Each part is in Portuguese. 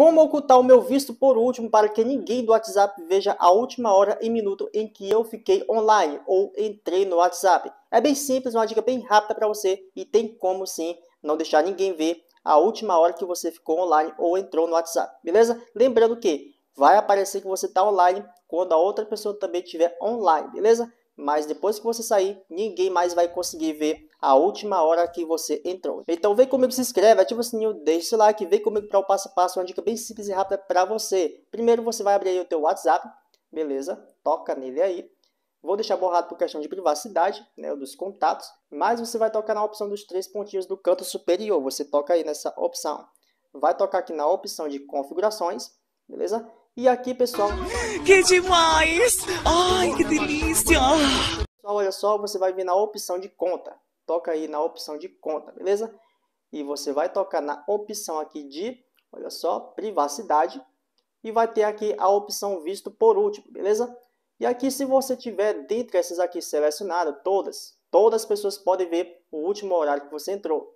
Como ocultar o meu visto por último para que ninguém do WhatsApp veja a última hora e minuto em que eu fiquei online ou entrei no WhatsApp? É bem simples, uma dica bem rápida para você e tem como sim não deixar ninguém ver a última hora que você ficou online ou entrou no WhatsApp, beleza? Lembrando que vai aparecer que você está online quando a outra pessoa também estiver online, beleza? Mas depois que você sair, ninguém mais vai conseguir ver a última hora que você entrou. Então vem comigo, se inscreve, ativa o sininho, deixa o seu like, vem comigo para o passo a passo, uma dica bem simples e rápida para você. Primeiro você vai abrir aí o teu WhatsApp, beleza? Toca nele aí. Vou deixar borrado por questão de privacidade, né, dos contatos, mas você vai tocar na opção dos três pontinhos do canto superior, você toca aí nessa opção. Vai tocar aqui na opção de configurações, beleza? E aqui, pessoal... Que demais! Ai, que delícia! Pessoal, olha só, você vai vir na opção de conta toca aí na opção de conta, beleza? E você vai tocar na opção aqui de, olha só, privacidade. E vai ter aqui a opção visto por último, beleza? E aqui se você tiver dentro dessas aqui selecionadas, todas, todas as pessoas podem ver o último horário que você entrou.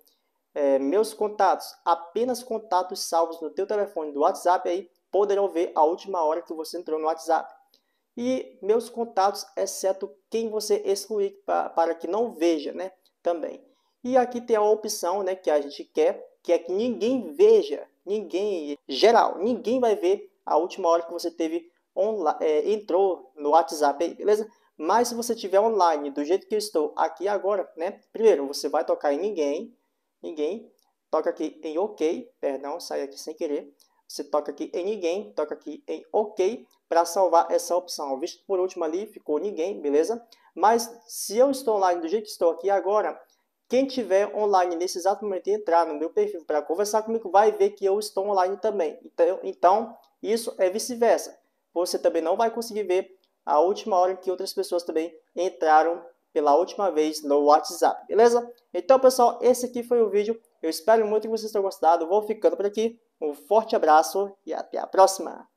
É, meus contatos, apenas contatos salvos no teu telefone do WhatsApp aí poderão ver a última hora que você entrou no WhatsApp. E meus contatos, exceto quem você excluir para que não veja, né? também. E aqui tem a opção né, que a gente quer, que é que ninguém veja, ninguém, geral, ninguém vai ver a última hora que você teve online, é, entrou no WhatsApp, aí, beleza? Mas se você tiver online, do jeito que eu estou aqui agora, né? Primeiro, você vai tocar em ninguém, ninguém, toca aqui em OK, perdão, sai aqui sem querer. Você toca aqui em ninguém, toca aqui em OK para salvar essa opção. Visto por último ali, ficou ninguém, beleza? Mas se eu estou online do jeito que estou aqui agora, quem tiver online nesse exato momento e entrar no meu perfil para conversar comigo vai ver que eu estou online também. Então, então isso é vice-versa. Você também não vai conseguir ver a última hora que outras pessoas também entraram pela última vez no WhatsApp, beleza? Então, pessoal, esse aqui foi o vídeo. Eu espero muito que vocês tenham gostado. Vou ficando por aqui. Um forte abraço e até a próxima!